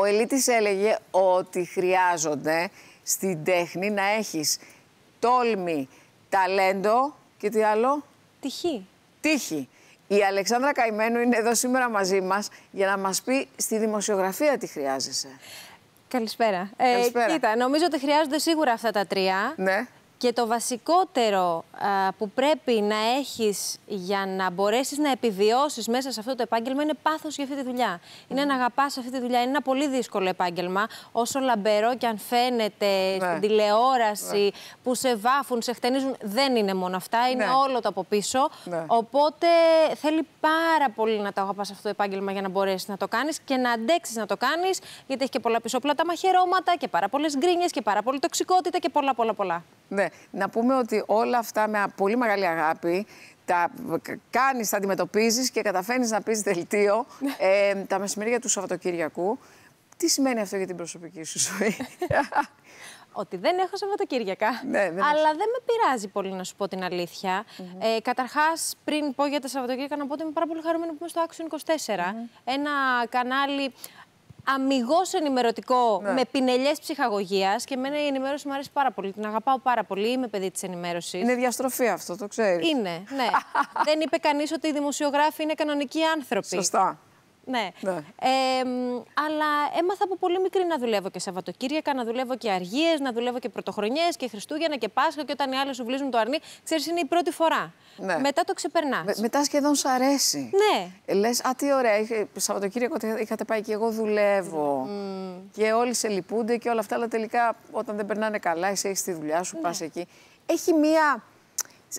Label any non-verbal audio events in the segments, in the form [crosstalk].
Ο Ελίτης έλεγε ότι χρειάζονται στην τέχνη να έχεις τόλμη, ταλέντο και τι άλλο. Τυχή. Τύχη. Η Αλεξάνδρα Καημένου είναι εδώ σήμερα μαζί μας για να μας πει στη δημοσιογραφία τι χρειάζεσαι. Καλησπέρα. Ε, Καλησπέρα. Κοίτα, νομίζω ότι χρειάζονται σίγουρα αυτά τα τρία. Ναι. Και το βασικότερο που πρέπει να έχεις για να μπορέσεις να επιβιώσεις μέσα σε αυτό το επάγγελμα είναι πάθος για αυτή τη δουλειά. Είναι να αγαπάς αυτή τη δουλειά. Είναι ένα πολύ δύσκολο επάγγελμα. Όσο λαμπερό και αν φαίνεται ναι. στην τηλεόραση, ναι. που σε βάφουν, σε χτενίζουν, δεν είναι μόνο αυτά. Είναι ναι. όλο το από πίσω. Οπότε θέλει πάρα πολύ να το αγαπάς αυτό το επάγγελμα για να μπορέσεις να το κάνεις και να αντέξεις να το κάνεις, γιατί έχει και πολλά τα μαχαιρώματα και πάρα πολλές γκρίνιες και πάρα πολύ τοξικότητα και πολλά πολλά πολλά. Ναι να πούμε ότι όλα αυτά με πολύ μεγάλη αγάπη τα κάνεις, τα αντιμετωπίζεις και καταφέρνεις να πεις δελτίο ναι. ε, τα μεσημέρια του Σαββατοκύριακου. Τι σημαίνει αυτό για την προσωπική σου ζωή. [laughs] Ότι δεν έχω Σαββατοκύριακα. Ναι, αλλά δεν με πειράζει πολύ να σου πω την αλήθεια. Mm ε, Καταρχάς, πριν πω για τα Σαββατοκύριακα, να πω ότι είμαι πάρα πολύ χαρούμενη που είμαι στο Action 24. Ένα κανάλι αμυγός ενημερωτικό ναι. με πινελιές ψυχαγωγίας. Και εμένα η ενημέρωση μου αρέσει πάρα πολύ. Την αγαπάω πάρα πολύ. Είμαι παιδί της ενημέρωσης. Είναι διαστροφή αυτό, το ξέρεις. Είναι, ναι. [laughs] Δεν είπε κανείς ότι οι δημοσιογράφοι είναι κανονικοί άνθρωποι. Σωστά. Ναι. Ε, αλλά έμαθα από πολύ μικρή να δουλεύω και Σαββατοκύριακα, να δουλεύω και αργίες, να δουλεύω και Πρωτοχρονιές και Χριστούγεννα και Πάσχα. Και όταν οι άλλοι σου βλύζουν το αρνί, ξέρεις, είναι η πρώτη φορά. Ναι. Μετά το ξεπερνάς. Με, μετά σχεδόν σου αρέσει. Ναι. Λες, α τι ωραία, Σαββατοκύριακο είχατε πάει και εγώ δουλεύω. Και όλοι σε λυπούνται και όλα αυτά, αλλά τελικά όταν δεν περνάνε καλά, εσύ έχεις τη δουλειά σου, ναι. πα εκεί. Έχει μία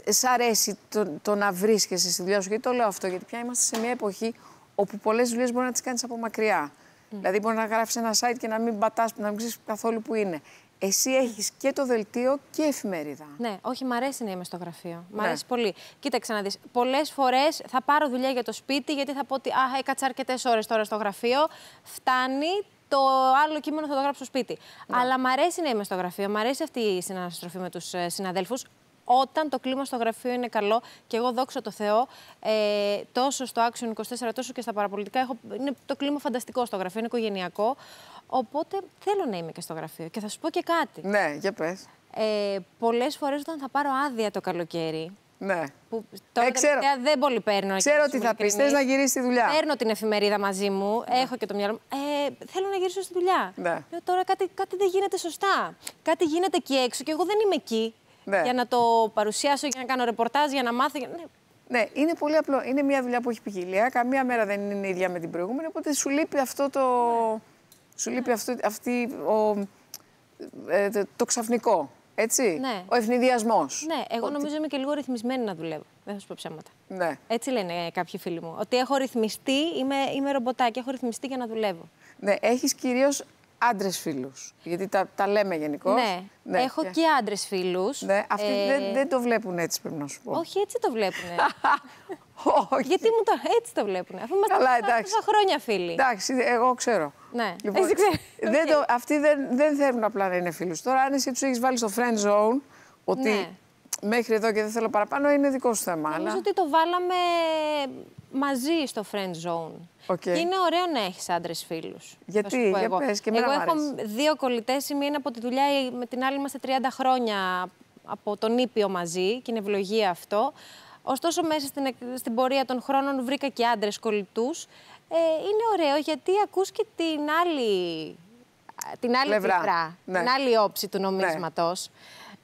σ' αρέσει το, το να βρίσκεσαι στη δουλειά σου. Γιατί το λέω αυτό, γιατί πια είμαστε σε μια εποχή όπου πολλές δουλειές μπορεί να τις κάνεις από μακριά. Mm. Δηλαδή, μπορεί να γράφεις ένα site και να μην πατάς, να μην ξέρεις καθόλου που είναι. Εσύ έχεις και το δελτίο και εφημερίδα. Ναι, όχι, μ' αρέσει να είμαι στο γραφείο. Μ' ναι. αρέσει πολύ. Κοίταξε να δεις. Πολλές φορές θα πάρω δουλειά για το σπίτι, γιατί θα πω ότι α, έκατσα αρκετές ώρες τώρα στο γραφείο. Φτάνει, το άλλο κείμενο θα το γράψω στο σπίτι. Ναι. Αλλά μ' αρέσει να είμαι στο γραφείο, μ' αρέσει αυτή η συναναστροφή με τους ε, συναδέλφους όταν το κλίμα στο γραφείο είναι καλό. Και εγώ, δόξα το Θεώ, ε, τόσο στο Action 24, τόσο και στα παραπολιτικά, έχω, είναι το κλίμα φανταστικό στο γραφείο, είναι οικογενειακό. Οπότε θέλω να είμαι και στο γραφείο. Και θα σου πω και κάτι. Ναι, για πες. Ε, Πολλές φορές όταν θα πάρω άδεια το καλοκαίρι, ναι. Που τώρα ε, ξέρω. δεν πολύ παίρνω. Ξέρω τι θα πει. Θες να γυρίσεις τη δουλειά. Παίρνω την εφημερίδα μαζί μου. Ναι. Έχω και το μυαλό μου. Ε, θέλω να γυρίσω στη δουλειά. Ναι. τώρα κάτι, κάτι δεν γίνεται σωστά. Κάτι γίνεται εκεί έξω και εγώ δεν είμαι εκεί ναι. για να το παρουσιάσω, για να κάνω ρεπορτάζ, για να μάθω. Ναι. Ναι, είναι πολύ απλό. Είναι μια δουλειά που έχει ποικιλία. Καμία μέρα δεν είναι ίδια με την προηγούμενη. Οπότε σου λείπει αυτό το. Ναι. Σου λείπει αυτό, αυτή, ο, ε, το, το, ξαφνικό. Έτσι. Ναι. Ο ευνηδιασμός. Ναι, εγώ ότι... νομίζω είμαι και λίγο ρυθμισμένη να δουλεύω. Δεν θα σου πω ψέματα. Ναι. Έτσι λένε κάποιοι φίλοι μου. Ότι έχω ρυθμιστεί, είμαι, είμαι ρομποτάκι, έχω ρυθμιστεί για να δουλεύω. Ναι, έχεις κυρίως άντρες φίλους. Γιατί τα, τα λέμε γενικώς. Ναι. ναι. Έχω ναι. και άντρες φίλους. Ναι. Αυτοί ε... δεν, δεν, το βλέπουν έτσι, πρέπει να σου πω. Όχι, έτσι το βλέπουν. [laughs] Όχι. Γιατί μου το. Έτσι το βλέπουν. Αφού είμαστε Καλά, εντάξει. χρόνια φίλοι. Εντάξει, εγώ ξέρω. Ναι. Λοιπόν, ξέρω. Δεν το, αυτοί δεν, δεν θέλουν απλά να είναι φίλους. Τώρα, αν εσύ τους έχεις βάλει στο friend zone, ότι ναι. μέχρι εδώ και δεν θέλω παραπάνω, είναι δικό σου θέμα. Νομίζω αλλά... ότι το βάλαμε μαζί στο friend zone. Okay. Και είναι ωραίο να έχεις άντρες φίλους. Γιατί, για εγώ. Πες, και εγώ έχω δύο κολλητές. Η μία είναι από τη δουλειά, με την άλλη είμαστε 30 χρόνια από τον Ήπιο μαζί και είναι ευλογία αυτό. Ωστόσο, μέσα στην, στην πορεία των χρόνων βρήκα και άντρες κολλητούς. Ε, είναι ωραίο γιατί ακούς και την άλλη, την άλλη Λευρά. πλευρά, ναι. την άλλη όψη του νομίσματος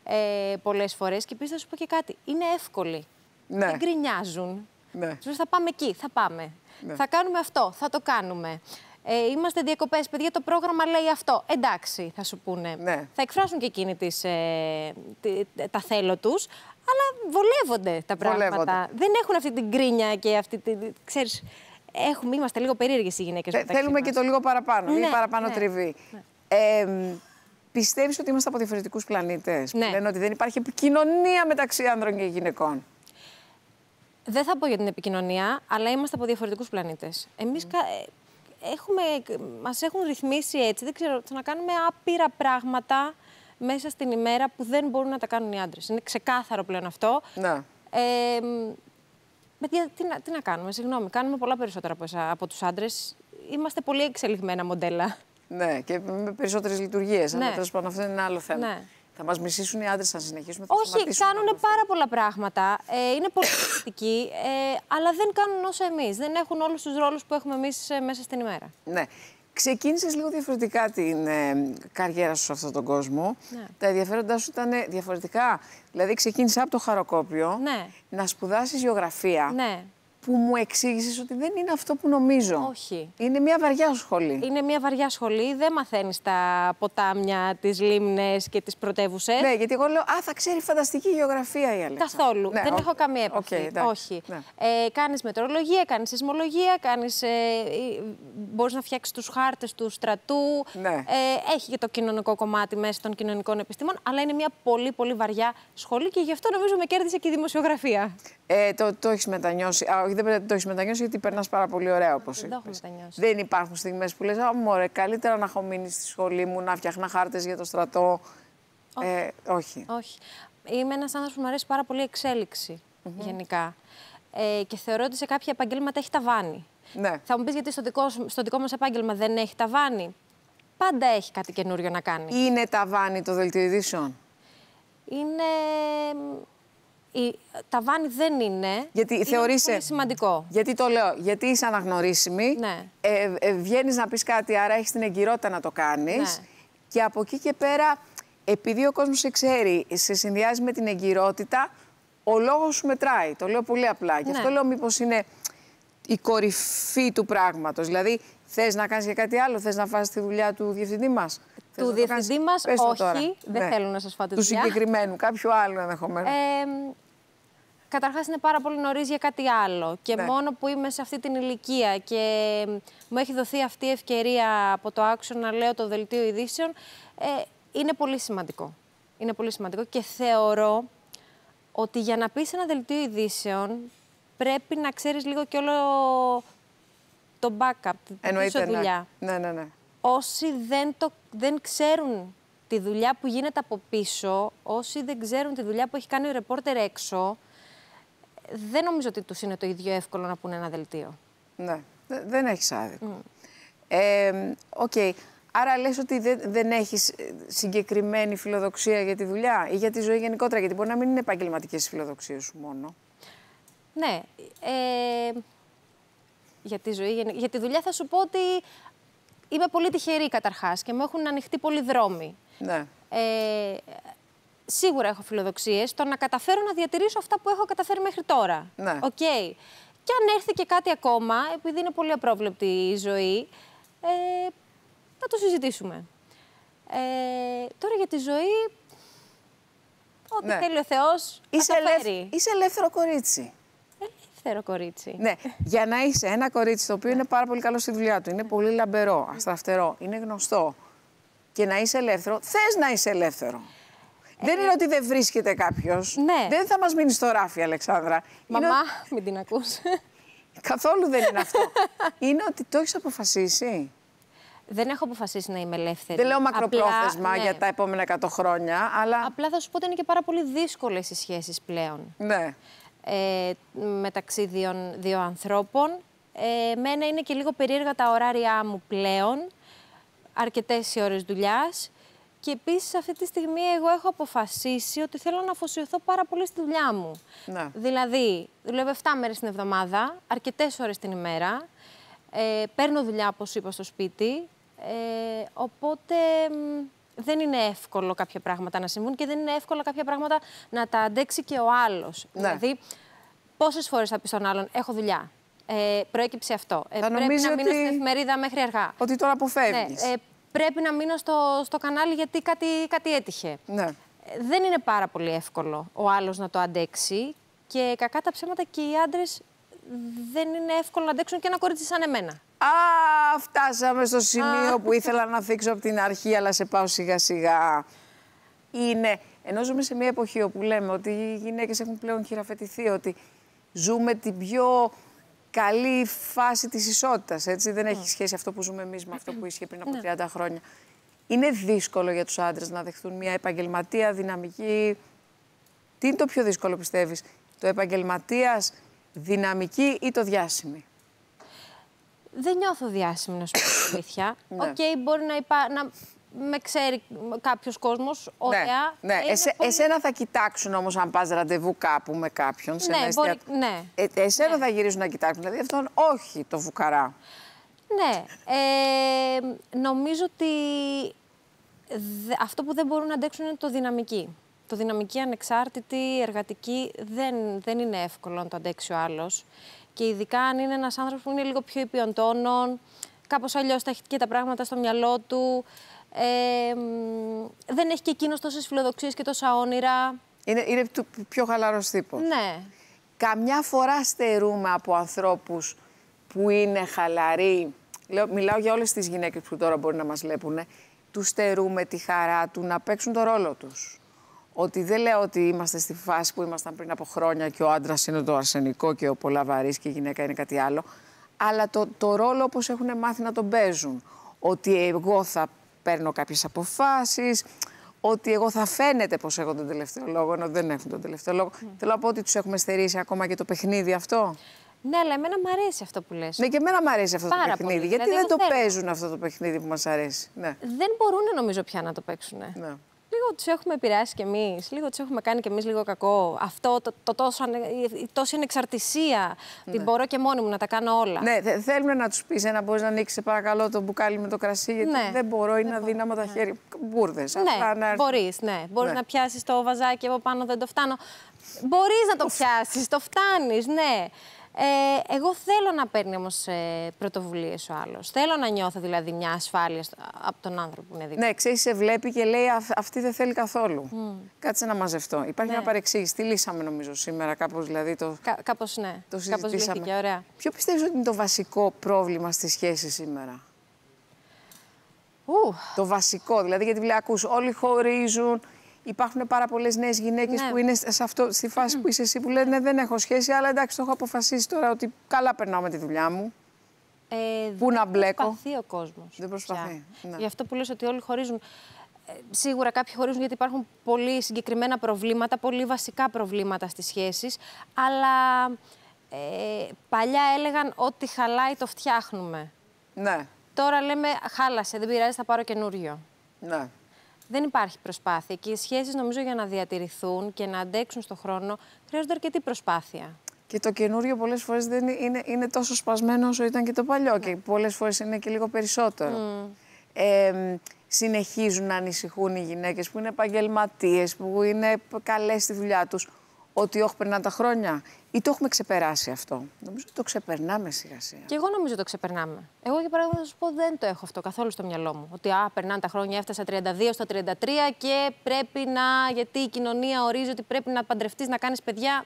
ναι. ε, πολλές φορές. Και επίσης θα σου πω και κάτι, είναι εύκολοι. Ναι. Δεν γκρινιάζουν. Ναι. θα πάμε εκεί, θα πάμε. Ναι. Θα κάνουμε αυτό, θα το κάνουμε. Ε, είμαστε διακοπές, παιδιά, το πρόγραμμα λέει αυτό. Εντάξει, θα σου πούνε. Ναι. Θα εκφράσουν και εκείνοι τις, ε, τα θέλω τους, αλλά βολεύονται τα πράγματα. Δεν έχουν αυτή την κρίνια και αυτή την. Ξέρεις, έχουμε, είμαστε λίγο περίεργες οι γυναίκες. θέλουμε μας. και το λίγο παραπάνω, ναι, ή παραπάνω ναι, τριβή. Ναι. Πιστεύεις ότι είμαστε από διαφορετικούς πλανήτες. Ναι. Που λένε ότι δεν υπάρχει επικοινωνία μεταξύ άνδρων και γυναικών. Δεν θα πω για την επικοινωνία, αλλά είμαστε από διαφορετικούς πλανήτες. Εμείς mm. Ε, έχουμε, μας έχουν ρυθμίσει έτσι, δεν ξέρω, να κάνουμε άπειρα πράγματα μέσα στην ημέρα που δεν μπορούν να τα κάνουν οι άντρες. Είναι ξεκάθαρο πλέον αυτό. Να. Ε, τι, να, τι κάνουμε, συγγνώμη. Κάνουμε πολλά περισσότερα από, από τους άντρες. Είμαστε πολύ εξελιγμένα μοντέλα. Ναι, και με περισσότερες λειτουργίες. Ναι. Αλλά τέλος πάντων αυτό είναι ένα άλλο θέμα. Ναι. Θα μας μισήσουν οι άντρες να συνεχίσουμε. Θα Όχι, κάνουν πάρα πολλά πράγματα. Ε, είναι πολύ σημαντικοί, ε, αλλά δεν κάνουν όσα εμείς. Δεν έχουν όλους τους ρόλους που έχουμε εμείς ε, μέσα στην ημέρα. Ναι. Ξεκίνησες λίγο διαφορετικά την ε, καριέρα σου σε αυτόν τον κόσμο. Ναι. Τα ενδιαφέροντά σου ήταν διαφορετικά. Δηλαδή, ξεκίνησες από το χαροκόπιο ναι. να σπουδάσεις γεωγραφία. Ναι που μου εξήγησες ότι δεν είναι αυτό που νομίζω. Όχι. Είναι μια βαριά σχολή. Είναι μια βαριά σχολή. Δεν μαθαίνεις τα ποτάμια, τις λίμνες και τις πρωτεύουσες. Ναι, γιατί εγώ λέω Α, θα ξέρει φανταστική γεωγραφία η Αλέξα. Καθόλου. Ναι, δεν ο... έχω καμία επαφή. Okay, Όχι. Ναι. Ε, κάνεις μετρολογία, κάνεις σεισμολογία, ε, ε μπορείς να φτιάξεις τους χάρτες του στρατού. Ναι. Ε, έχει και το κοινωνικό κομμάτι μέσα των κοινωνικών επιστήμων. Αλλά είναι μια πολύ πολύ βαριά σχολή και γι' αυτό νομίζω με κέρδισε και η δημοσιογραφία. Ε, το, το έχεις μετανιώσει δεν το έχεις μετανιώσει, γιατί περνάς πάρα πολύ ωραία όπως Δεν το έχω μετανιώσει. Δεν υπάρχουν στιγμές που λες: Μωρέ, καλύτερα να έχω μείνει στη σχολή μου, να φτιάχνα χάρτες για το στρατό. Όχι. Ε, όχι. όχι. Είμαι ένας άνθρωπος που μου αρέσει πάρα πολύ η εξέλιξη γενικά. Ε, και θεωρώ ότι σε κάποια επαγγέλματα έχει ταβάνι. Ναι. Θα μου πεις γιατί στο δικό, στο δικό μας επάγγελμα δεν έχει ταβάνι. Πάντα έχει κάτι καινούριο να κάνει. Είναι ταβάνι το δελτίο ειδήσεων. Είναι η, τα βάνη δεν είναι. Γιατί είναι πολύ σημαντικό. Γιατί το λέω, Γιατί είσαι αναγνωρίσιμη, ναι. ε, ε, βγαίνεις να πεις κάτι, άρα έχεις την εγκυρότητα να το κάνεις. Ναι. Και από εκεί και πέρα, επειδή ο κόσμος σε ξέρει, σε συνδυάζει με την εγκυρότητα, ο λόγος σου μετράει. Το λέω πολύ απλά. Γι' αυτό ναι. λέω, μήπως είναι η κορυφή του πράγματος. Δηλαδή, θες να κάνεις και κάτι άλλο, θες να φας τη δουλειά του διευθυντή μας. Του διευθυντή μας, όχι. Δεν ναι. θέλω να σας φάω τη δουλειά. Του συγκεκριμένου, κάποιου άλλου ενδεχομένω. Ε, Καταρχάς, είναι πάρα πολύ νωρίς για κάτι άλλο. Και ναι. μόνο που είμαι σε αυτή την ηλικία και μου έχει δοθεί αυτή η ευκαιρία από το άξονα, λέω, το δελτίο ειδήσεων, ε, είναι πολύ σημαντικό. Είναι πολύ σημαντικό και θεωρώ ότι για να πεις ένα δελτίο ειδήσεων πρέπει να ξέρεις λίγο και όλο το backup, την ναι. δουλειά. Ναι, ναι, ναι. Όσοι δεν, το, δεν ξέρουν τη δουλειά που γίνεται από πίσω, όσοι δεν ξέρουν τη δουλειά που έχει κάνει ο ρεπόρτερ έξω, δεν νομίζω ότι τους είναι το ίδιο εύκολο να πούνε ένα δελτίο. Ναι, δεν έχεις άδικο. Οκ. Ε, okay. Άρα λες ότι δεν, δεν έχεις ε, συγκεκριμένη φιλοδοξία για τη δουλειά ή για τη ζωή γενικότερα, γιατί μπορεί να μην είναι επαγγελματικές φιλοδοξίε φιλοδοξίες σου μόνο. Ναι. Ε, για τη ζωή, για τη δουλειά θα σου πω ότι είμαι πολύ τυχερή καταρχάς και μου έχουν ανοιχτεί πολλοί δρόμοι. Ναι. Ε, σίγουρα έχω φιλοδοξίες, το να καταφέρω να διατηρήσω αυτά που έχω καταφέρει μέχρι τώρα. Ναι. Okay. Και αν έρθει και κάτι ακόμα, επειδή είναι πολύ απρόβλεπτη η ζωή, ε, θα το συζητήσουμε. Ε, τώρα για τη ζωή, ό,τι ναι. θέλει ο Θεός, είσαι, ελευ... είσαι ελεύθερο κορίτσι. Ελεύθερο κορίτσι. Ναι, για να είσαι ένα κορίτσι το οποίο ναι. είναι πάρα πολύ καλό στη δουλειά του, είναι πολύ λαμπερό, αστραφτερό, είναι γνωστό και να είσαι ελεύθερο, θες να είσαι ελεύθερο. Δεν ε, είναι ότι δεν βρίσκεται κάποιος. Ναι. Δεν θα μας μείνεις στο ράφι, Αλεξάνδρα. Μαμά, είναι... μην την ακούς. Καθόλου δεν είναι αυτό. [laughs] είναι ότι το έχεις αποφασίσει. Δεν έχω αποφασίσει να είμαι ελεύθερη. Δεν λέω μακροπρόθεσμα ναι. για τα επόμενα 100 χρόνια, αλλά. Απλά θα σου πω ότι είναι και πάρα πολύ δύσκολες οι σχέσεις πλέον. Ναι. Ε, μεταξύ δύο, ανθρώπων. Ε, μένα είναι και λίγο περίεργα τα ωράρια μου πλέον. Αρκετές οι ώρες δουλειάς. Και επίσης, αυτή τη στιγμή, εγώ έχω αποφασίσει ότι θέλω να αφοσιωθώ πάρα πολύ στη δουλειά μου. Ναι. Δηλαδή, δουλεύω 7 μέρες την εβδομάδα, αρκετές ώρες την ημέρα. Ε, παίρνω δουλειά, όπως είπα, στο σπίτι. Ε, οπότε δεν είναι εύκολο κάποια πράγματα να συμβούν και δεν είναι εύκολο κάποια πράγματα να τα αντέξει και ο άλλος. Ναι. Δηλαδή, πόσες φορές θα πει στον άλλον: Έχω δουλειά. Ε, προέκυψε αυτό. Ε, πρέπει να μείνω ότι... στην εφημερίδα μέχρι αργά. Ότι τώρα αποφεύγεις. Ναι, ε, πρέπει να μείνω στο, στο κανάλι γιατί κάτι, κάτι έτυχε. Ναι. Ε, δεν είναι πάρα πολύ εύκολο ο άλλος να το αντέξει και κακά τα ψέματα και οι άντρες δεν είναι εύκολο να αντέξουν και ένα κορίτσι σαν εμένα. Α, φτάσαμε στο σημείο που ήθελα να θίξω από την αρχή, αλλά σε πάω σιγά σιγά. Είναι, ενώ ζούμε σε μια εποχή όπου λέμε ότι οι γυναίκες έχουν πλέον χειραφετηθεί, ότι ζούμε την πιο καλή φάση της ισότητας, έτσι. Δεν έχει σχέση αυτό που ζούμε εμείς με αυτό που ήσχε πριν από 30 ναι. χρόνια. Είναι δύσκολο για τους άντρες να δεχθούν μια επαγγελματία δυναμική. Τι είναι το πιο δύσκολο πιστεύεις, το επαγγελματίας δυναμική ή το διάσημη. Δεν νιώθω διάσημη να σου πω [coughs] αλήθεια. Ναι. Οκ, μπορεί να, υπά... να με ξέρει κάποιος κόσμος. Ωραία. Ναι, ναι. Εσέ, Εσένα θα κοιτάξουν όμως αν πας ραντεβού κάπου με κάποιον. Σε ναι, ένα μπορεί... ναι. Ε, εσένα ναι. θα γυρίζουν να κοιτάξουν. Δηλαδή αυτόν όχι το βουκαρά. Ναι. Ε, νομίζω ότι αυτό που δεν μπορούν να αντέξουν είναι το δυναμική. Το δυναμική, ανεξάρτητη, εργατική δεν, δεν είναι εύκολο να το αντέξει ο άλλος. Και ειδικά αν είναι ένας άνθρωπος που είναι λίγο πιο υπιοντώνων, κάπως αλλιώς τα έχει και τα πράγματα στο μυαλό του. Ε, δεν έχει και εκείνος τόσες φιλοδοξίες και τόσα όνειρα. Είναι, είναι πιο χαλαρός τύπος. Ναι. Καμιά φορά στερούμε από ανθρώπους που είναι χαλαροί. Λέω, μιλάω για όλες τις γυναίκες που τώρα μπορεί να μας βλέπουν. Του στερούμε τη χαρά του να παίξουν το ρόλο τους. Ότι δεν λέω ότι είμαστε στη φάση που ήμασταν πριν από χρόνια και ο άντρας είναι το αρσενικό και ο πολλαβαρή και η γυναίκα είναι κάτι άλλο. Αλλά το, το ρόλο όπως έχουν μάθει να τον παίζουν. Ότι εγώ θα παίρνω κάποιες αποφάσεις, ότι εγώ θα φαίνεται πως έχω τον τελευταίο λόγο, ενώ δεν έχουν τον τελευταίο λόγο. Ναι. Θέλω να πω ότι τους έχουμε στερήσει ακόμα και το παιχνίδι αυτό. Ναι, αλλά εμένα μου αρέσει αυτό που λες. Ναι, και εμένα μου αρέσει αυτό το παιχνίδι. Γιατί δηλαδή, δεν το παίζουν αυτό το παιχνίδι που μας αρέσει. Ναι. Δεν μπορούν νομίζω πια να το παίξουν. Ναι λίγο τους έχουμε επηρεάσει κι εμείς, λίγο τους έχουμε κάνει κι εμείς λίγο κακό. Αυτό το, τόσο, η τόση ανεξαρτησία. Ναι. Την μπορώ και μόνη μου να τα κάνω όλα. Ναι, θέλουμε να τους πεις ένα μπορείς να ανοίξεις παρακαλώ το μπουκάλι με το κρασί, γιατί ναι. δεν μπορώ, είναι αδύναμο τα ναι. χέρια. Μπούρδε. Ναι, να... μπορείς, ναι. Μπορείς ναι. να πιάσεις το βαζάκι από πάνω, δεν το φτάνω. Μπορείς να το πιάσεις, το φτάνεις, ναι. Ε, εγώ θέλω να παίρνει όμως ε, πρωτοβουλίες ο άλλος. Θέλω να νιώθω δηλαδή μια ασφάλεια από τον άνθρωπο που είναι δίπλα. Ναι, ξέρεις, σε βλέπει και λέει αυτή δεν θέλει καθόλου. Κάτσε να μαζευτώ. Υπάρχει ναι. μια παρεξήγηση. Τι λύσαμε νομίζω σήμερα, κάπως δηλαδή. Το... Κα κάπως, ναι. Το συζητήσαμε. ωραία. Ποιο πιστεύεις ότι είναι το βασικό πρόβλημα στη σχέση σήμερα. Ου. Το βασικό, δηλαδή, γιατί βλέπεις δηλαδή, ακούς, όλοι χωρίζουν, Υπάρχουν πάρα πολλές νέες γυναίκες ναι. που είναι σε αυτό, στη φάση που είσαι εσύ που λένε δεν έχω σχέση, αλλά εντάξει, το έχω αποφασίσει τώρα ότι καλά περνάω με τη δουλειά μου. Ε, Πού να μπλέκω. Δεν προσπαθεί ο κόσμος. Δεν προσπαθεί. Ναι. Γι' αυτό που λες ότι όλοι χωρίζουν. Ε, σίγουρα κάποιοι χωρίζουν γιατί υπάρχουν πολύ συγκεκριμένα προβλήματα, πολύ βασικά προβλήματα στις σχέσεις, αλλά ε, παλιά έλεγαν ότι χαλάει το φτιάχνουμε. Ναι. Τώρα λέμε χάλασε, δεν πειράζει, θα πάρω καινούριο. Ναι δεν υπάρχει προσπάθεια και οι σχέσεις νομίζω για να διατηρηθούν και να αντέξουν στον χρόνο χρειάζονται αρκετή προσπάθεια. Και το καινούριο πολλές φορές δεν είναι, είναι τόσο σπασμένο όσο ήταν και το παλιό, και ναι. πολλές φορές είναι και λίγο περισσότερο. συνεχίζουν να ανησυχούν οι γυναίκες που είναι επαγγελματίες, που είναι καλές στη δουλειά τους, ότι όχι περνά τα χρόνια ή το έχουμε ξεπεράσει αυτό. Νομίζω ότι το ξεπερνάμε σιγά σιγά. Και εγώ νομίζω ότι το ξεπερνάμε. Εγώ για παράδειγμα θα σου πω δεν το έχω αυτό καθόλου στο μυαλό μου. Ότι α, περνάνε τα χρόνια, έφτασα 32 στα 33 και πρέπει να. Γιατί η κοινωνία ορίζει ότι πρέπει να παντρευτείς, να κάνεις παιδιά.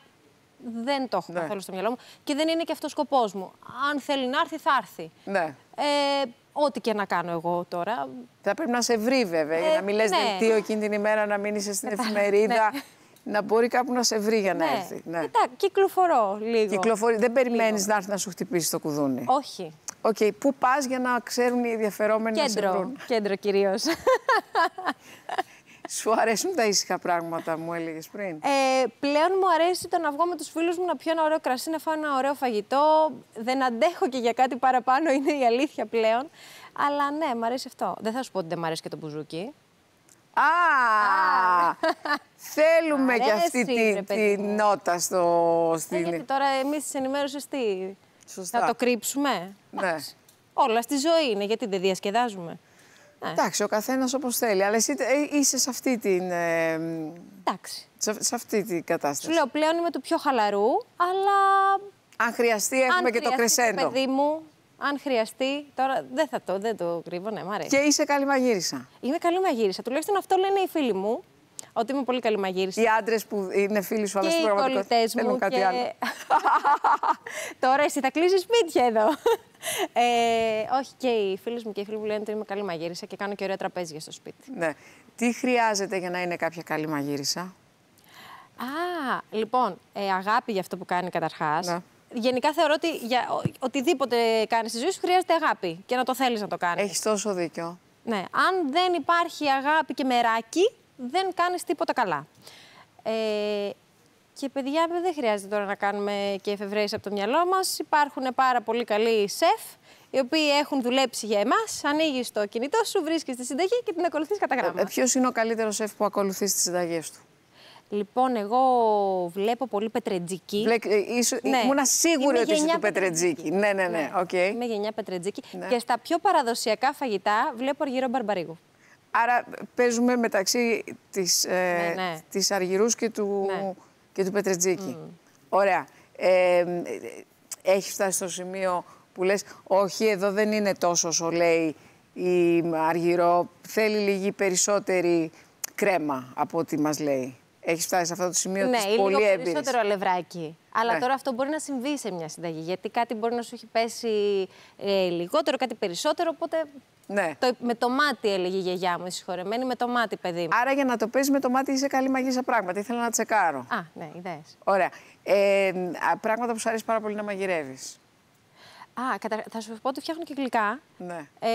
Δεν το έχω ναι. καθόλου στο μυαλό μου και δεν είναι και αυτός ο σκοπός μου. Αν θέλει να έρθει, θα έρθει. Ναι. Ε, ό,τι και να κάνω εγώ τώρα. Θα πρέπει να σε βρει, βέβαια, για να ε, μην λες ναι. εκείνη την ημέρα, να μείνει στην ε, εφημερίδα. Ναι να μπορεί κάπου να σε βρει για να ναι. έρθει. Ναι, Κοίτα, κυκλοφορώ λίγο. Κυκλοφορεί. Δεν περιμένεις να έρθει να σου χτυπήσει το κουδούνι. Όχι. Οκ, okay. πού πας για να ξέρουν οι ενδιαφερόμενοι να σε βρουν. Κέντρο κυρίως. [laughs] Σου αρέσουν τα ήσυχα πράγματα, μου έλεγες πριν. Ε, πλέον μου αρέσει το να βγω με τους φίλους μου να πιω ένα ωραίο κρασί, να φάω ένα ωραίο φαγητό. Δεν αντέχω και για κάτι παραπάνω, είναι η αλήθεια πλέον. Αλλά ναι, μου αρέσει αυτό. Δεν θα σου πω ότι δεν μου αρέσει και το μπουζούκι. Α, θέλουμε κι αυτή τη, νότα στο Ναι, γιατί τώρα εμείς της ενημέρωσες τι, Σωστά. θα το κρύψουμε. Ναι. Όλα στη ζωή είναι, γιατί δεν διασκεδάζουμε. Ναι. Εντάξει, ο καθένας όπως θέλει. Αλλά εσύ ε, είσαι σε αυτή την. Ε, Εντάξει. Σε, αυτή την κατάσταση. Σου λέω πλέον είμαι του πιο χαλαρού, αλλά. Αν χρειαστεί, έχουμε και το κρεσέντο. παιδί μου, αν χρειαστεί, τώρα δεν θα το, δεν το κρύβω, ναι, μ' αρέσει. Και είσαι καλή μαγείρισα. Είμαι καλή μαγείρισα. Τουλάχιστον αυτό λένε οι φίλοι μου. Ότι είμαι πολύ καλή μαγείρισα. Οι άντρες που είναι φίλοι σου, αλλά στην πραγματικότητα θέλουν μου κάτι και... άλλο. [laughs] τώρα εσύ θα κλείσει σπίτια εδώ. Ε, όχι, και οι φίλοι μου και οι φίλοι μου λένε ότι είμαι καλή μαγείρισα και κάνω και ωραία τραπέζια στο σπίτι. Ναι. Τι χρειάζεται για να είναι κάποια καλή μαγείρισα. Α, λοιπόν, ε, αγάπη για αυτό που κάνει καταρχάς. Ναι γενικά θεωρώ ότι για οτιδήποτε κάνεις στη ζωή σου χρειάζεται αγάπη και να το θέλεις να το κάνεις. Έχεις τόσο δίκιο. Ναι. Αν δεν υπάρχει αγάπη και μεράκι, δεν κάνεις τίποτα καλά. Ε, και παιδιά, δεν χρειάζεται τώρα να κάνουμε και εφευρέσεις από το μυαλό μας. Υπάρχουν πάρα πολύ καλοί σεφ, οι οποίοι έχουν δουλέψει για εμάς. Ανοίγεις το κινητό σου, βρίσκεις τη συνταγή και την ακολουθείς κατά ε, γράμμα. Ε, Ποιος είναι ο καλύτερος σεφ που ακολουθείς τι συνταγές του. Λοιπόν, εγώ βλέπω πολύ πετρετζίκι. Βλέ, ε, ε, ναι. Ήμουνα σίγουρη ότι είσαι του πετρετζίκι. Ναι, ναι, ναι. Okay. Ναι. Είμαι γενιά πετρετζίκι. Ναι. Και στα πιο παραδοσιακά φαγητά βλέπω αργυρό μπαρμπαρίγου. Άρα παίζουμε μεταξύ της, ε, ναι, της αργυρούς και του, ναι. και του Πετρετζίκη. Ωραία. Ε, έχει φτάσει στο σημείο που λες, όχι εδώ δεν είναι τόσο λέει ή αργυρό, θέλει λίγη περισσότερη κρέμα από ό,τι μας λέει. Έχεις φτάσει σε αυτό το σημείο ναι, της πολύ έμπειρης. Ναι, λίγο περισσότερο αλευράκι. Αλλά ναι. τώρα αυτό μπορεί να συμβεί σε μια συνταγή. Γιατί κάτι μπορεί να σου έχει πέσει ε, λιγότερο, κάτι περισσότερο. Οπότε. Ναι. με το μάτι έλεγε η γιαγιά μου, συγχωρεμένη, με το μάτι, παιδί μου. Άρα για να το παίζει με το μάτι είσαι καλή μαγείσα πράγματα. Ήθελα να τσεκάρω. Α, ναι, ιδέες. Ωραία. Ε, πράγματα που σου αρέσει πάρα πολύ να μαγειρεύεις. Α, κατα... θα σου πω ότι φτιάχνω και γλυκά. Ναι. Ε,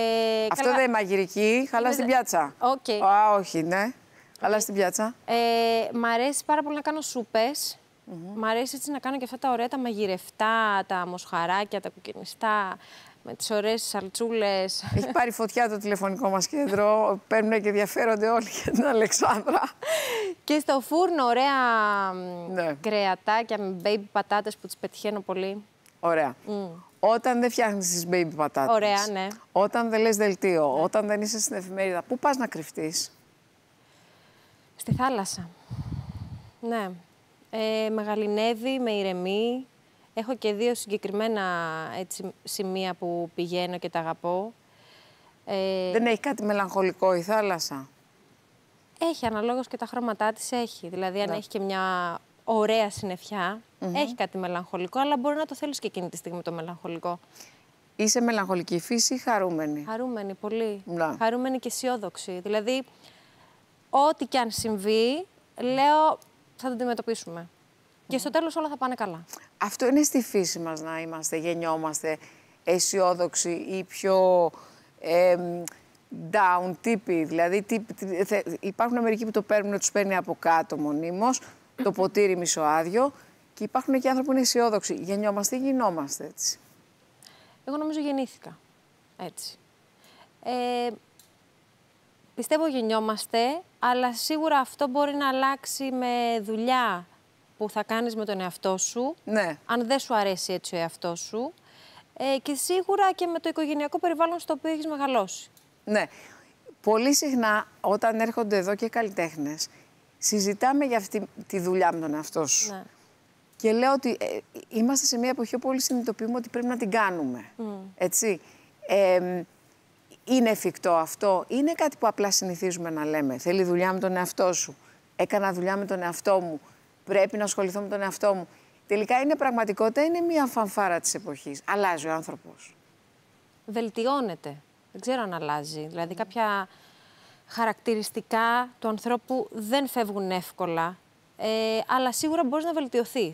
Αυτό δεν είναι μαγειρική, χαλάς στην ναι, πιάτσα. Okay. Α, όχι, ναι. Αλλά στην πιάτσα. Ε, μ' αρέσει πάρα πολύ να κάνω σούπες. Mm Μ' αρέσει έτσι να κάνω και αυτά τα ωραία τα μαγειρευτά, τα μοσχαράκια, τα κουκκινιστά, με τις ωραίες σαλτσούλες. Έχει πάρει φωτιά το τηλεφωνικό μας κέντρο, παίρνουν και ενδιαφέρονται όλοι για την Αλεξάνδρα. και στο φούρνο ωραία ναι. κρεατάκια με baby πατάτες που τις πετυχαίνω πολύ. Ωραία. Όταν δεν φτιάχνεις τις baby πατάτες, Ωραία, ναι. όταν δεν λες δελτίο, όταν δεν είσαι στην εφημερίδα, πού πας να κρυφτείς. Στη θάλασσα. Ναι. Ε, με ηρεμεί. Έχω και δύο συγκεκριμένα έτσι, σημεία που πηγαίνω και τα αγαπώ. Ε... Δεν έχει κάτι μελαγχολικό η θάλασσα. Έχει, αναλόγως και τα χρώματά της έχει. Δηλαδή, αν ναι. έχει και μια ωραία συννεφιά, έχει κάτι μελαγχολικό, αλλά μπορεί να το θέλεις και εκείνη τη στιγμή το μελαγχολικό. Είσαι μελαγχολική φύση ή χαρούμενη. Χαρούμενη, πολύ. Ναι. Χαρούμενη και αισιόδοξη. Δηλαδή, ό,τι και αν συμβεί, λέω θα το αντιμετωπίσουμε. Και στο τέλος, όλα θα πάνε καλά. Αυτό είναι στη φύση μας να είμαστε, γεννιόμαστε αισιόδοξοι ή πιο down τύποι. Δηλαδή υπάρχουν μερικοί που το παίρνουν, τους παίρνει από κάτω μονίμως, το ποτήρι μισοάδιο και υπάρχουν και άνθρωποι που είναι αισιόδοξοι. Γεννιόμαστε ή γινόμαστε έτσι. Εγώ νομίζω γεννήθηκα έτσι. Ε, πιστεύω γεννιόμαστε, αλλά σίγουρα αυτό μπορεί να αλλάξει με δουλειά που θα κάνεις με τον εαυτό σου, ναι. αν δεν σου αρέσει έτσι ο εαυτός σου, ε, και σίγουρα και με το οικογενειακό περιβάλλον στο οποίο έχεις μεγαλώσει. Ναι. Πολύ συχνά όταν έρχονται εδώ και οι καλλιτέχνες, συζητάμε για αυτή τη δουλειά με τον εαυτό σου. Ναι. Και λέω ότι ε, είμαστε σε μια εποχή που όλοι συνειδητοποιούμε ότι πρέπει να την κάνουμε. Mm. Έτσι. Είναι εφικτό αυτό. Είναι κάτι που απλά συνηθίζουμε να λέμε. Θέλει δουλειά με τον εαυτό σου. Έκανα δουλειά με τον εαυτό μου. Πρέπει να ασχοληθώ με τον εαυτό μου. Τελικά είναι πραγματικότητα, είναι μια φανφάρα της εποχής. Αλλάζει ο άνθρωπος. Βελτιώνεται. Δεν ξέρω αν αλλάζει. Δηλαδή, κάποια χαρακτηριστικά του ανθρώπου δεν φεύγουν εύκολα. Ε, αλλά σίγουρα μπορείς να βελτιωθείς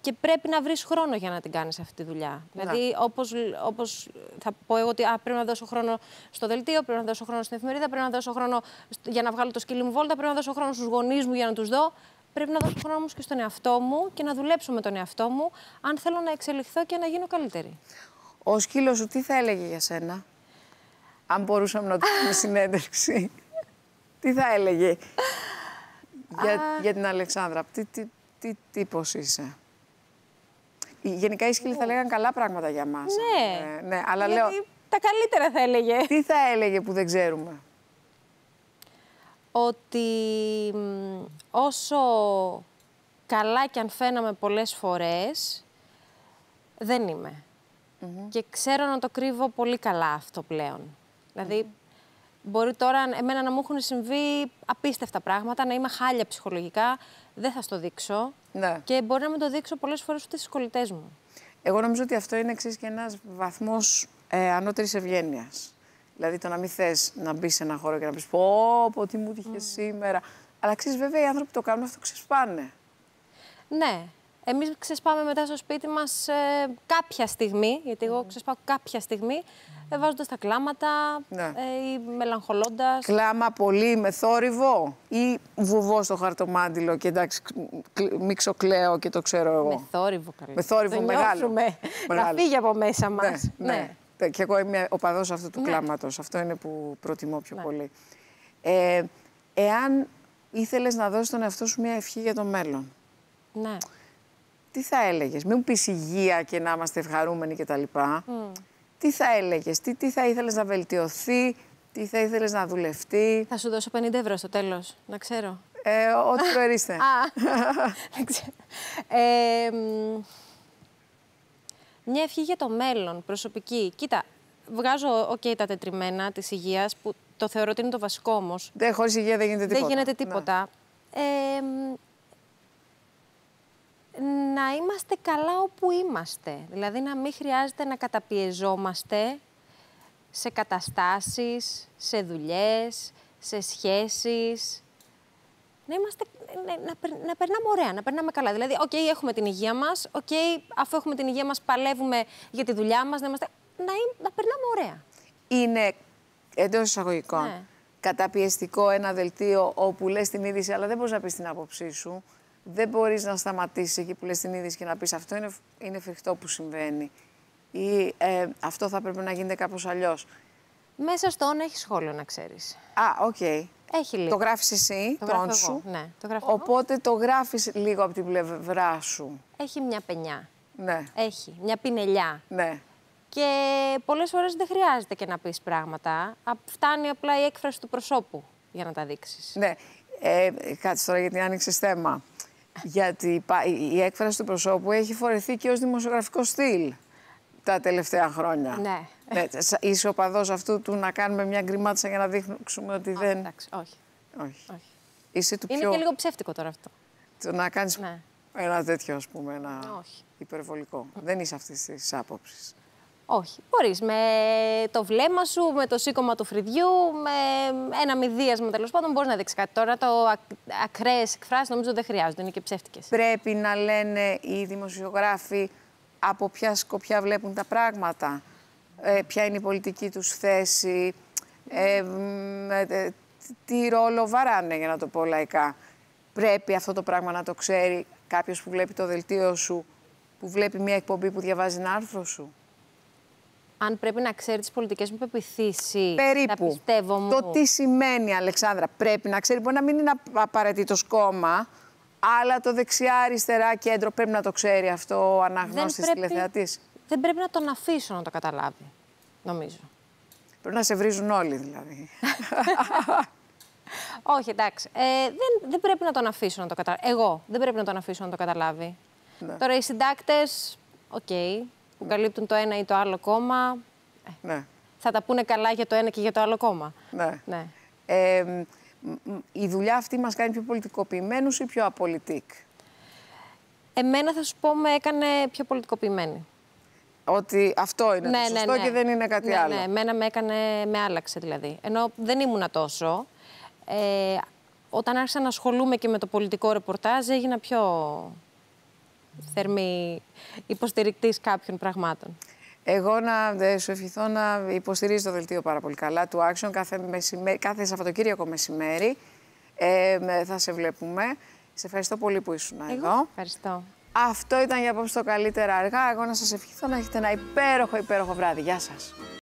και πρέπει να βρεις χρόνο για να την κάνεις αυτή τη δουλειά. Δηλαδή, όπως όπως θα πω εγώ ότι α, πρέπει να δώσω χρόνο στο δελτίο, πρέπει να δώσω χρόνο στην εφημερίδα, πρέπει να δώσω χρόνο για να βγάλω το σκύλι μου βόλτα, πρέπει να δώσω χρόνο στους γονείς μου για να τους δω. Πρέπει να δώσω χρόνο όμως και στον εαυτό μου και να δουλέψω με τον εαυτό μου, αν θέλω να εξελιχθώ και να γίνω καλύτερη. Ο σκύλος σου τι θα έλεγε για σένα, αν μπορούσαμε να το κάνουμε [laughs] συνέντευξη. τι θα έλεγε για, για την Αλεξάνδρα, τι, τι, τι είσαι. Γενικά οι σκύλοι θα ναι. λέγαν καλά πράγματα για μας. Ναι. Ε, ναι. αλλά Γιατί λέω. Τα καλύτερα θα έλεγε. Τι θα έλεγε που δεν ξέρουμε. Ότι όσο καλά και αν φαίναμε πολλές φορές, δεν είμαι. Και ξέρω να το κρύβω πολύ καλά αυτό πλέον. Δηλαδή, μπορεί τώρα εμένα να μου έχουν συμβεί απίστευτα πράγματα, να είμαι χάλια ψυχολογικά, δεν θα στο δείξω. Ναι. Και μπορεί να με το δείξω πολλές φορές ούτε στι κολλητές μου. Εγώ νομίζω ότι αυτό είναι εξή και ένας βαθμός ε, ανώτερης ευγένειας. Δηλαδή το να μην θες να μπεις σε ένα χώρο και να πεις Πώ, πω, τι μου τύχε mm. σήμερα. Αλλά ξέρεις, βέβαια, οι άνθρωποι το κάνουν αυτό, ξεσπάνε. Ναι. Εμείς ξεσπάμε μετά στο σπίτι μας ε, κάποια στιγμή, γιατί εγώ ξεσπάω κάποια στιγμή, ε, βάζοντας τα κλάματα ναι. ε, ή μελαγχολώντας. Κλάμα πολύ με θόρυβο ή βουβό στο χαρτομάντιλο και εντάξει, μη ξοκλαίω και το ξέρω εγώ. Με θόρυβο καλά. Με θόρυβο το μεγάλο. Νιώθουμε. μεγάλο. Να φύγει από μέσα ναι, μας. Ναι, ναι. ναι. Και εγώ είμαι οπαδό αυτού του ναι. κλάματος. Αυτό είναι που προτιμώ πιο ναι. πολύ. Ε, εάν ήθελες να δώσεις τον εαυτό σου μια ευχή για το μέλλον. Ναι τι θα έλεγες. Μην μου πεις υγεία και να είμαστε ευχαρούμενοι κτλ. Mm. Τι θα έλεγες, τι, τι θα ήθελες να βελτιωθεί, τι θα ήθελες να δουλευτεί. Θα σου δώσω 50 ευρώ στο τέλος, να ξέρω. Ε, ό,τι το ερίστε. [laughs] μια ευχή για το μέλλον, προσωπική. Κοίτα, βγάζω okay, τα τετριμένα της υγείας, που το θεωρώ ότι είναι το βασικό όμως. Χωρίς υγεία δεν γίνεται τίποτα. Δεν γίνεται ναι. τίποτα. Ναι. Ε, να είμαστε καλά όπου είμαστε. Δηλαδή να μην χρειάζεται να καταπιεζόμαστε σε καταστάσεις, σε δουλειές, σε σχέσεις. Να, είμαστε, να, να περνάμε ωραία, να περνάμε καλά. Δηλαδή, οκ, έχουμε την υγεία μας, οκ, αφού έχουμε την υγεία μας παλεύουμε για τη δουλειά μας, να, είμαστε, να, να περνάμε ωραία. Είναι εντός εισαγωγικών. Ναι. Καταπιεστικό ένα δελτίο όπου λες την είδηση, αλλά δεν μπορείς να πεις την άποψή σου δεν μπορείς να σταματήσεις εκεί που λες την είδηση και να πεις αυτό είναι, είναι φρικτό που συμβαίνει ή «Ε, αυτό θα πρέπει να γίνεται κάπως αλλιώς. Μέσα στον έχεις σχόλιο να ξέρεις. Α, οκ. Okay. Έχει λίγο. Το γράφεις εσύ, το, σου. Ναι, το γράφω Οπότε το γράφεις λίγο από την πλευρά σου. Έχει μια πενιά. Ναι. Έχει μια πινελιά. Ναι. Και πολλές φορές δεν χρειάζεται και να πεις πράγματα. Φτάνει απλά η έκφραση του προσώπου για να τα δείξεις. Ναι. Ε, κάτσε τώρα γιατί άνοιξες θέμα. Γιατί η έκφραση του προσώπου έχει φορεθεί και ως δημοσιογραφικό στυλ τα τελευταία χρόνια. Ναι. ναι είσαι παδός αυτού του να κάνουμε μια γκριμάτσα για να δείξουμε ότι δεν... εντάξει, όχι. όχι. Είναι και λίγο ψεύτικο τώρα αυτό. Το να κάνεις ναι. ένα τέτοιο, ας πούμε, ένα όχι. υπερβολικό. Δεν είσαι αυτής της άποψης. Όχι. Μπορείς με το βλέμμα σου, με το σήκωμα του φρυδιού, με ένα μηδίασμα τέλος πάντων. Μπορείς να δείξεις κάτι. Τώρα το ακραίες εκφράσεις νομίζω δεν χρειάζονται, είναι και ψεύτικες. Πρέπει να λένε οι δημοσιογράφοι από ποια σκοπιά βλέπουν τα πράγματα, ε, ποια είναι η πολιτική τους θέση, ε, ε, ε, τι ρόλο βαράνε, για να το πω λαϊκά. Πρέπει αυτό το πράγμα να το ξέρει κάποιος που βλέπει το δελτίο σου, που βλέπει μια εκπομπή που διαβάζει ένα άρθρο σου αν πρέπει να ξέρει τις πολιτικές μου πεπιθήσεις. Περίπου. πιστεύω μου. Το τι σημαίνει, Αλεξάνδρα, πρέπει να ξέρει. Μπορεί να μην είναι απαραίτητο κόμμα, αλλά το δεξιά-αριστερά κέντρο πρέπει να το ξέρει αυτό ο αναγνώστη τηλεθεατής. Δεν πρέπει να τον αφήσω να το καταλάβει, νομίζω. Πρέπει να σε βρίζουν όλοι, δηλαδή. [laughs] Όχι, εντάξει. Ε, δεν, δεν πρέπει να τον αφήσω να το καταλάβει. Εγώ δεν πρέπει να τον αφήσω να το καταλάβει. Ναι. Τώρα οι συντάκτες. Οκ που καλύπτουν το ένα ή το άλλο κόμμα. Ναι. Θα τα πούνε καλά για το ένα και για το άλλο κόμμα. Ναι. ναι. Ε, η δουλειά αυτή μας κάνει πιο πολιτικοποιημένους ή πιο απολιτικ. Εμένα θα σου πω με έκανε πιο πολιτικοποιημένη. Ότι αυτό είναι ναι, το ναι, σωστό ναι, και δεν είναι κάτι ναι, άλλο. Ναι, εμένα με έκανε, με άλλαξε δηλαδή. Ενώ δεν ήμουνα τόσο. Ε, όταν άρχισα να ασχολούμαι και με το πολιτικό ρεπορτάζ έγινα πιο θερμή υποστηρικτής κάποιων πραγμάτων. Εγώ να ε, σου ευχηθώ να υποστηρίζει το δελτίο πάρα πολύ καλά του Action κάθε, μεσημε... κάθε Σαββατοκύριακο μεσημέρι. Ε, θα σε βλέπουμε. Σε ευχαριστώ πολύ που ήσουν Εγώ εδώ. Ευχαριστώ. Αυτό ήταν για απόψε το καλύτερα αργά. Εγώ να σας ευχηθώ να έχετε ένα υπέροχο, υπέροχο βράδυ. Γεια σας.